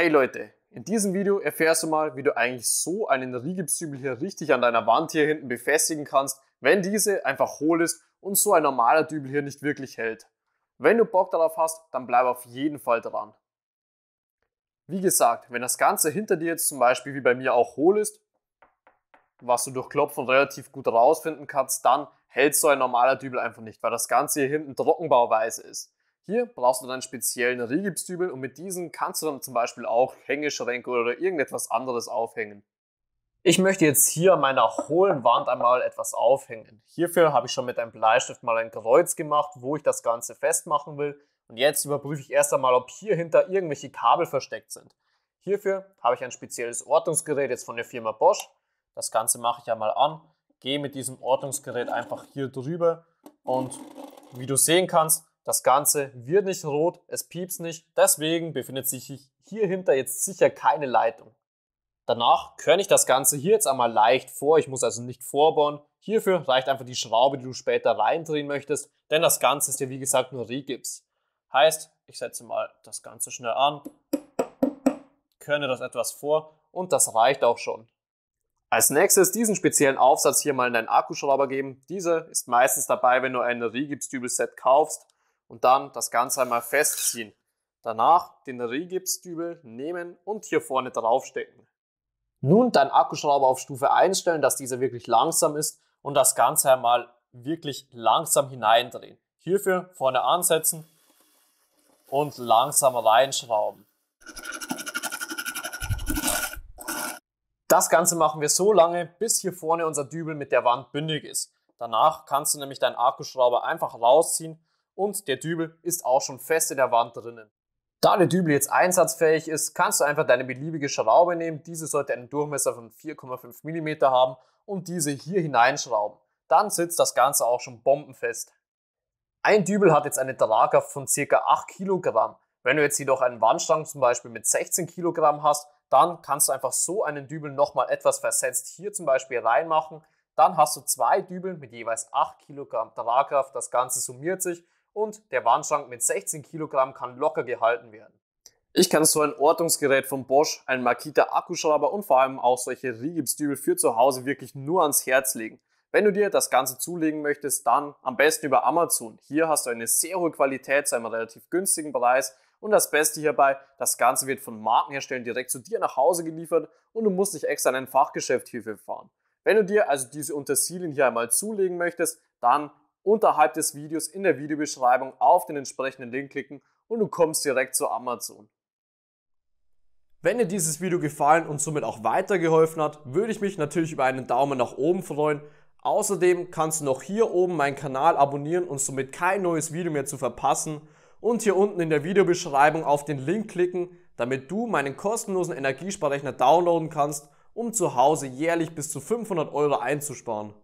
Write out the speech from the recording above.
Hey Leute, in diesem Video erfährst du mal, wie du eigentlich so einen Riegelzübel hier richtig an deiner Wand hier hinten befestigen kannst, wenn diese einfach hohl ist und so ein normaler Dübel hier nicht wirklich hält. Wenn du Bock darauf hast, dann bleib auf jeden Fall dran. Wie gesagt, wenn das Ganze hinter dir jetzt zum Beispiel wie bei mir auch hohl ist, was du durch Klopfen relativ gut rausfinden kannst, dann hält so ein normaler Dübel einfach nicht, weil das Ganze hier hinten trockenbauweise ist. Hier brauchst du dann speziell einen Rigipsdübel und mit diesem kannst du dann zum Beispiel auch Hängeschränke oder irgendetwas anderes aufhängen. Ich möchte jetzt hier an meiner hohlen Wand einmal etwas aufhängen. Hierfür habe ich schon mit einem Bleistift mal ein Kreuz gemacht, wo ich das Ganze festmachen will. Und jetzt überprüfe ich erst einmal, ob hier hinter irgendwelche Kabel versteckt sind. Hierfür habe ich ein spezielles Ortungsgerät jetzt von der Firma Bosch. Das Ganze mache ich einmal an, gehe mit diesem Ortungsgerät einfach hier drüber und wie du sehen kannst, das Ganze wird nicht rot, es piepst nicht, deswegen befindet sich hier hinter jetzt sicher keine Leitung. Danach körne ich das Ganze hier jetzt einmal leicht vor, ich muss also nicht vorbauen. Hierfür reicht einfach die Schraube, die du später reindrehen möchtest, denn das Ganze ist ja wie gesagt nur Regips. Heißt, ich setze mal das Ganze schnell an, körne das etwas vor und das reicht auch schon. Als nächstes diesen speziellen Aufsatz hier mal in deinen Akkuschrauber geben. Dieser ist meistens dabei, wenn du ein Rigips-Dübel-Set kaufst und dann das Ganze einmal festziehen. Danach den Rigipsdübel nehmen und hier vorne draufstecken. Nun deinen Akkuschrauber auf Stufe einstellen, dass dieser wirklich langsam ist und das Ganze einmal wirklich langsam hineindrehen. Hierfür vorne ansetzen und langsam reinschrauben. Das Ganze machen wir so lange, bis hier vorne unser Dübel mit der Wand bündig ist. Danach kannst du nämlich deinen Akkuschrauber einfach rausziehen und der Dübel ist auch schon fest in der Wand drinnen. Da der Dübel jetzt einsatzfähig ist, kannst du einfach deine beliebige Schraube nehmen. Diese sollte einen Durchmesser von 4,5 mm haben und diese hier hineinschrauben. Dann sitzt das Ganze auch schon bombenfest. Ein Dübel hat jetzt eine Tragkraft von ca. 8 kg. Wenn du jetzt jedoch einen Wandstrang zum Beispiel mit 16 kg hast, dann kannst du einfach so einen Dübel nochmal etwas versetzt hier zum Beispiel reinmachen. Dann hast du zwei Dübel mit jeweils 8 kg Tragkraft. Das Ganze summiert sich und der Warnschrank mit 16 Kilogramm kann locker gehalten werden. Ich kann so ein Ortungsgerät von Bosch, einen Makita Akkuschrauber und vor allem auch solche Rigipsdübel für zu Hause wirklich nur ans Herz legen. Wenn du dir das Ganze zulegen möchtest, dann am besten über Amazon. Hier hast du eine sehr hohe Qualität zu einem relativ günstigen Preis und das Beste hierbei, das Ganze wird von Markenherstellern direkt zu dir nach Hause geliefert und du musst nicht extra in ein Fachgeschäft hierfür fahren. Wenn du dir also diese Untersilien hier einmal zulegen möchtest, dann unterhalb des Videos in der Videobeschreibung auf den entsprechenden Link klicken und du kommst direkt zu Amazon. Wenn dir dieses Video gefallen und somit auch weitergeholfen hat, würde ich mich natürlich über einen Daumen nach oben freuen. Außerdem kannst du noch hier oben meinen Kanal abonnieren und somit kein neues Video mehr zu verpassen und hier unten in der Videobeschreibung auf den Link klicken, damit du meinen kostenlosen Energiesparrechner downloaden kannst, um zu Hause jährlich bis zu 500 Euro einzusparen.